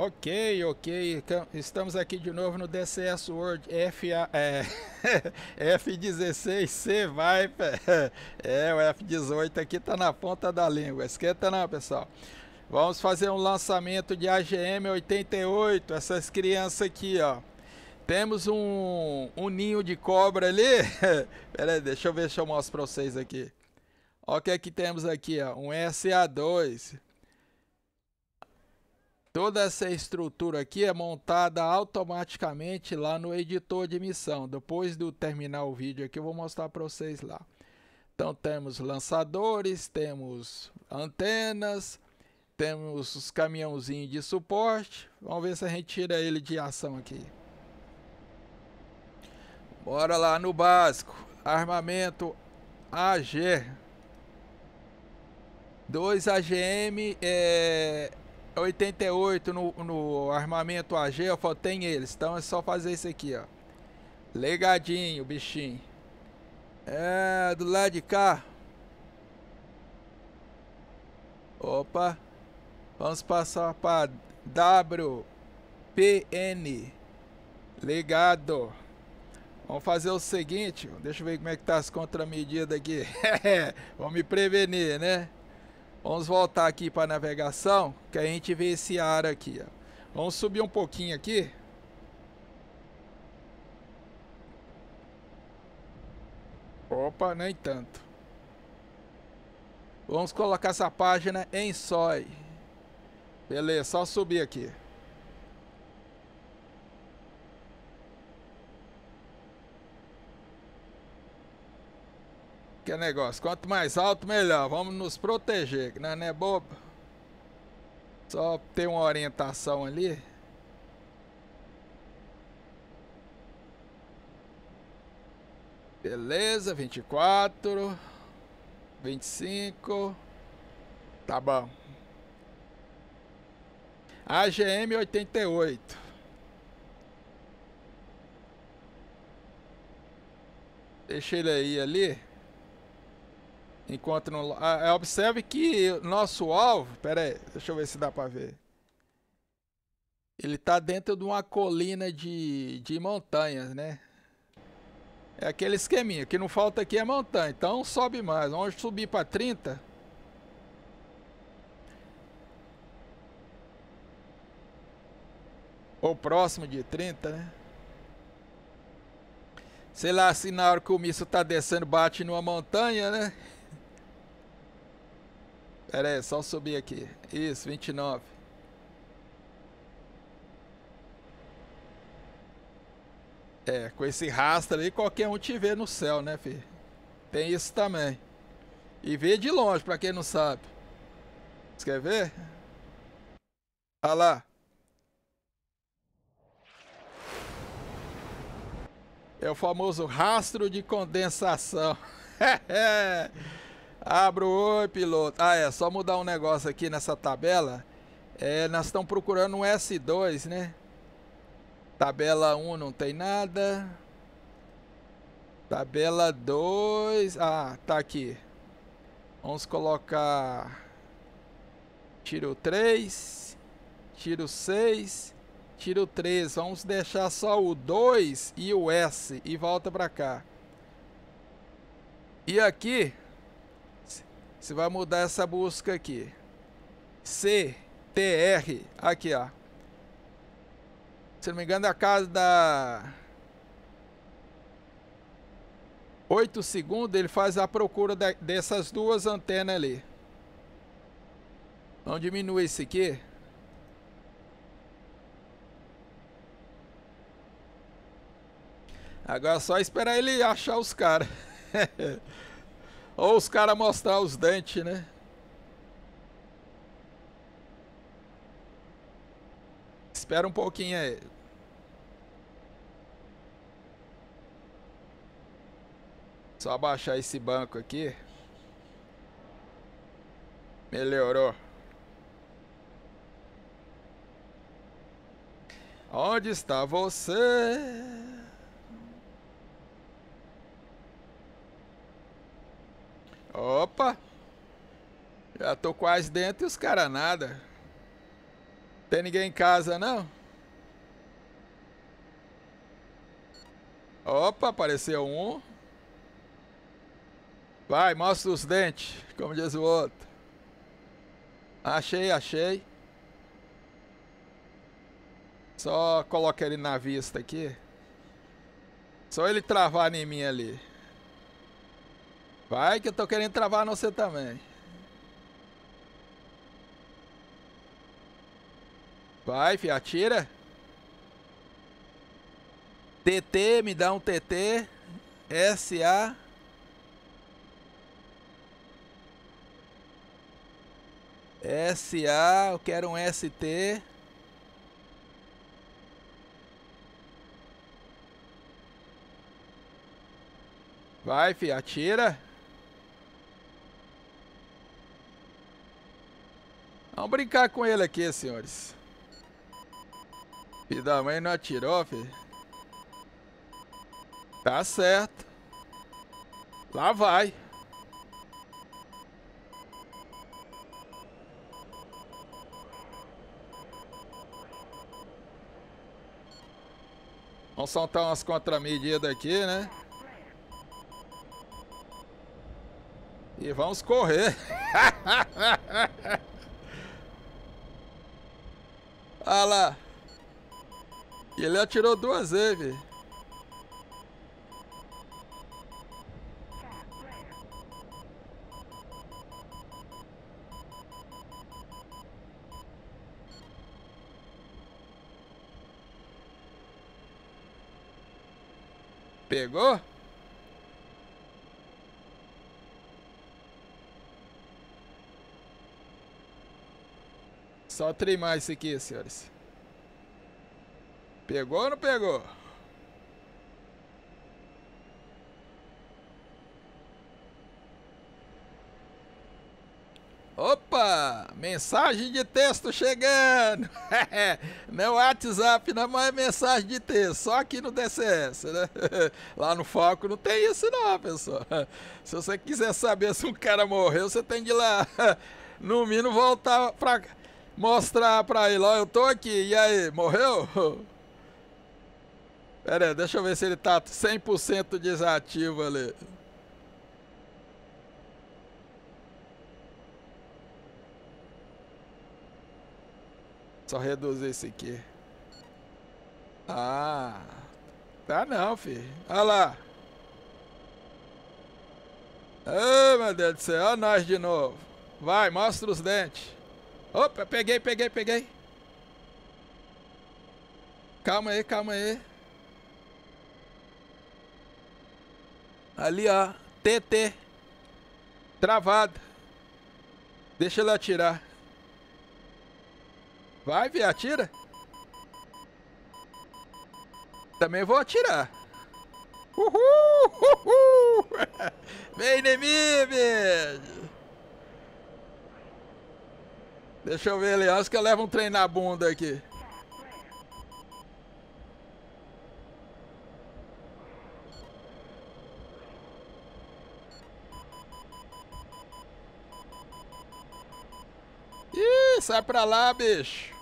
Ok, ok. Então, estamos aqui de novo no DCS World é, F16C vai. É, o F18 aqui tá na ponta da língua. Esquenta não, pessoal. Vamos fazer um lançamento de AGM 88. Essas crianças aqui, ó. Temos um, um ninho de cobra ali. Pera aí, deixa eu ver se eu mostro pra vocês aqui. Olha o que é que temos aqui, ó. Um SA2. Toda essa estrutura aqui é montada automaticamente lá no editor de missão. Depois do terminar o vídeo aqui eu vou mostrar para vocês lá. Então temos lançadores, temos antenas, temos os caminhãozinhos de suporte. Vamos ver se a gente tira ele de ação aqui. Bora lá no básico. Armamento AG. 2 AGM é, 88 é no, no armamento AG, eu falei, tem eles, então é só fazer isso aqui, ó. Legadinho, bichinho. É, do lado de cá. Opa. Vamos passar para WPN. Ligado. Vamos fazer o seguinte, deixa eu ver como é que tá as contramedidas aqui. Vamos me prevenir, né? Vamos voltar aqui para navegação, que a gente vê esse ar aqui. Ó. Vamos subir um pouquinho aqui. Opa, nem tanto. Vamos colocar essa página em sói. Beleza, só subir aqui. que é negócio. Quanto mais alto, melhor. Vamos nos proteger, que não é bobo. Só ter uma orientação ali. Beleza, 24, 25, tá bom. AGM 88. Deixa ele aí ali. Enquanto não... Ah, é, observe que nosso alvo... Pera aí, deixa eu ver se dá para ver. Ele está dentro de uma colina de, de montanhas, né? É aquele esqueminha. O que não falta aqui é montanha. Então sobe mais. Vamos subir para 30. Ou próximo de 30, né? Sei lá se na hora que o míssil tá descendo bate numa montanha, né? Pera aí, só subir aqui. Isso, 29. É, com esse rastro aí, qualquer um te vê no céu, né, filho? Tem isso também. E vê de longe, pra quem não sabe. Você quer ver? Olha lá. É o famoso rastro de condensação. É, é. Abra o oi, piloto. Ah, é, só mudar um negócio aqui nessa tabela. É, nós estamos procurando um S2, né? Tabela 1 não tem nada. Tabela 2. Ah, tá aqui. Vamos colocar. Tiro 3. Tiro 6. Tiro 3. Vamos deixar só o 2 e o S. E volta pra cá. E aqui você vai mudar essa busca aqui. CTR. Aqui, ó. Se não me engano, é a casa da... 8 segundos, ele faz a procura dessas duas antenas ali. Vamos diminuir isso aqui. Agora é só esperar ele achar os caras. Ou os caras mostrar os dentes, né? Espera um pouquinho aí. Só abaixar esse banco aqui. Melhorou. Onde está você? Opa! Já tô quase dentro e os caras nada. Tem ninguém em casa, não? Opa, apareceu um. Vai, mostra os dentes, como diz o outro. Achei, achei. Só coloca ele na vista aqui. Só ele travar em mim ali. Vai que eu tô querendo travar você também. Vai, fi, atira. TT, me dá um TT. SA. SA, eu quero um ST. Vai, fi, atira. Vamos brincar com ele aqui, senhores. Filho da mãe não atirou, filho. Tá certo. Lá vai. Vamos soltar umas contramedidas aqui, né? E vamos correr. bala. E ele atirou duas vezes. Pegou? Só treinar isso aqui, senhores. Pegou ou não pegou? Opa! Mensagem de texto chegando! não WhatsApp, não é mensagem de texto, só aqui no DCS, né? Lá no foco não tem isso não, pessoal. Se você quiser saber se um cara morreu, você tem de ir lá, no mínimo, voltar pra mostrar pra ele, ó, eu tô aqui, e aí, morreu? Pera aí, deixa eu ver se ele tá 100% desativo ali. Só reduzir esse aqui. Ah, tá não, filho. Olha lá. Ai, meu Deus do céu, olha nós de novo. Vai, mostra os dentes. Opa, peguei, peguei, peguei. Calma aí, calma aí. Ali, ó. TT. Travado. Deixa ele atirar. Vai, viado, atira. Também vou atirar. Uhul! Uhul! Vem de bicho! Deixa eu ver ali, acho que eu levo um trem na bunda aqui. Ih, sai pra lá, bicho.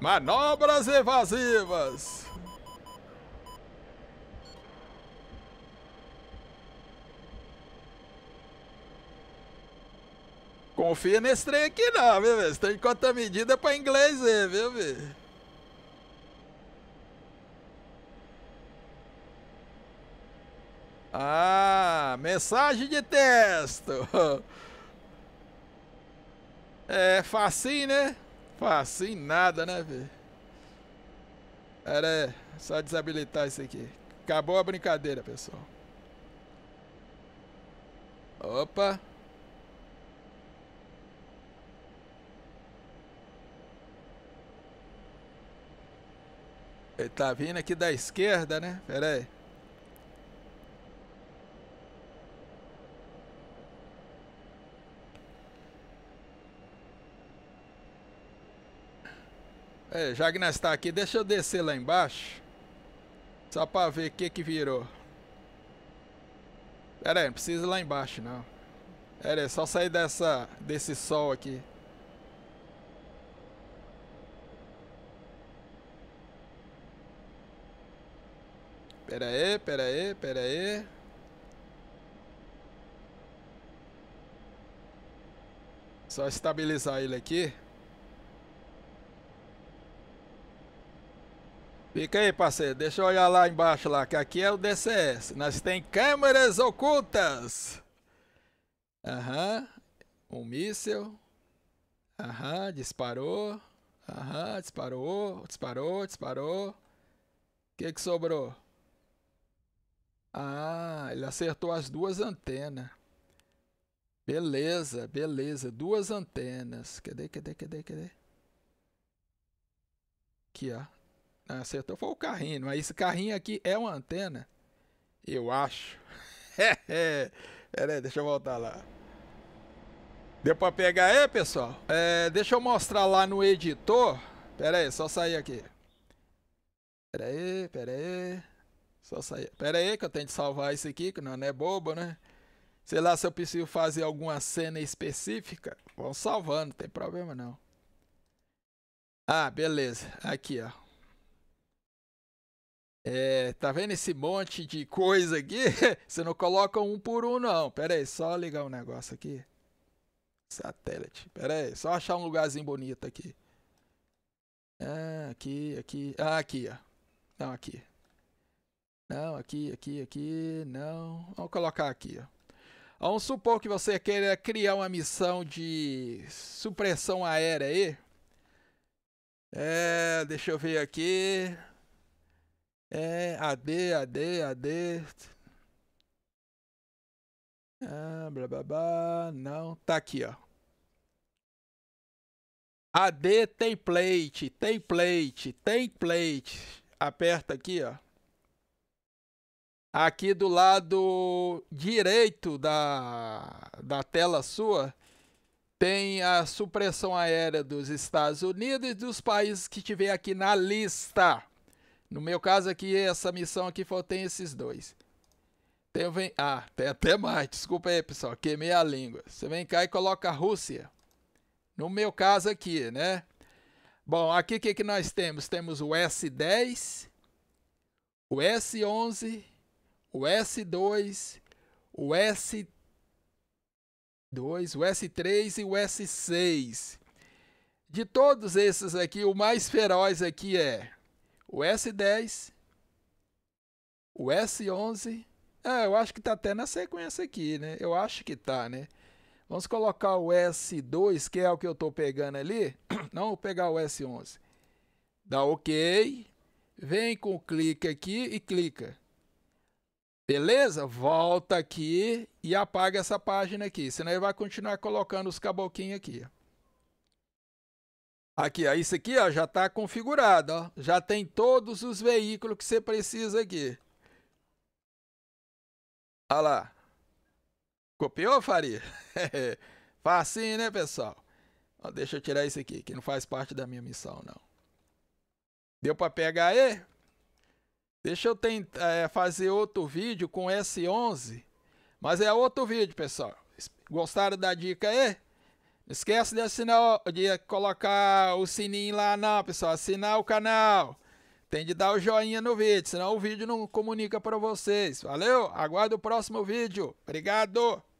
Manobras evasivas. confia nesse trem aqui não, viu, velho? Tem trem medida pra inglês, viu, velho? Ah, mensagem de texto. É facinho, né? Facinho nada, né, velho? Era só desabilitar isso aqui. Acabou a brincadeira, pessoal. Opa. Ele tá vindo aqui da esquerda, né? Pera aí. É, já que nós tá aqui, deixa eu descer lá embaixo. Só pra ver o que que virou. Pera aí, não precisa ir lá embaixo, não. Pera aí, só sair dessa, desse sol aqui. Pera aí, pera aí, pera aí. Só estabilizar ele aqui. Fica aí, parceiro. Deixa eu olhar lá embaixo lá, que aqui é o DCS. Nós tem câmeras ocultas. Aham. Um míssil. Aham, disparou. Aham, disparou, disparou, disparou. O que que sobrou? Ah, ele acertou as duas antenas. Beleza, beleza. Duas antenas. Cadê, cadê, cadê, cadê? Aqui, ó. acertou foi o carrinho, mas esse carrinho aqui é uma antena. Eu acho. Pera aí, deixa eu voltar lá. Deu pra pegar aí, pessoal? É, deixa eu mostrar lá no editor. Pera aí, só sair aqui. Pera aí, pera aí. Só sair. Pera aí que eu tenho que salvar isso aqui, que não é bobo, né? Sei lá se eu preciso fazer alguma cena específica. Vão salvando, não tem problema não. Ah, beleza. Aqui, ó. É, tá vendo esse monte de coisa aqui? Você não coloca um por um, não. Pera aí, só ligar um negócio aqui. Satélite. Pera aí, só achar um lugarzinho bonito aqui. Ah, aqui, aqui. Ah, aqui, ó. Não, aqui. Não, aqui, aqui, aqui, não. Vamos colocar aqui. Ó. Vamos supor que você queira criar uma missão de supressão aérea aí. É, deixa eu ver aqui. É, AD, AD, AD. Ah, blá, blá, blá. Não, tá aqui, ó. AD template, template, template. Aperta aqui, ó aqui do lado direito da, da tela sua, tem a supressão aérea dos Estados Unidos e dos países que tiver aqui na lista. No meu caso aqui, essa missão aqui só tem esses dois. Tem, vem, ah, tem até mais. Desculpa aí, pessoal. Queimei a língua. Você vem cá e coloca a Rússia. No meu caso aqui, né? Bom, aqui o que, que nós temos? Temos o S10, o S11 o S2, o S2, o S3 e o S6. De todos esses aqui, o mais feroz aqui é o S10, o S11. Ah, é, eu acho que está até na sequência aqui, né? Eu acho que está, né? Vamos colocar o S2, que é o que eu estou pegando ali. Não, vou pegar o S11. Dá OK. Vem com clique aqui e clica. Beleza? Volta aqui e apaga essa página aqui, senão ele vai continuar colocando os caboquinhos aqui. Aqui, ó, isso aqui ó, já está configurado, ó. já tem todos os veículos que você precisa aqui. Olha lá. Copiou, Faria? Facinho, né, pessoal? Ó, deixa eu tirar isso aqui, que não faz parte da minha missão, não. Deu para pegar aí? Deixa eu tentar, é, eh, fazer outro vídeo com S11. Mas é outro vídeo, pessoal. Gostaram da dica aí? Não esquece de assinar, de colocar o sininho lá não, pessoal. Assinar o canal. Tem de dar o joinha no vídeo, senão o vídeo não comunica para vocês. Valeu? Aguardo o próximo vídeo. Obrigado!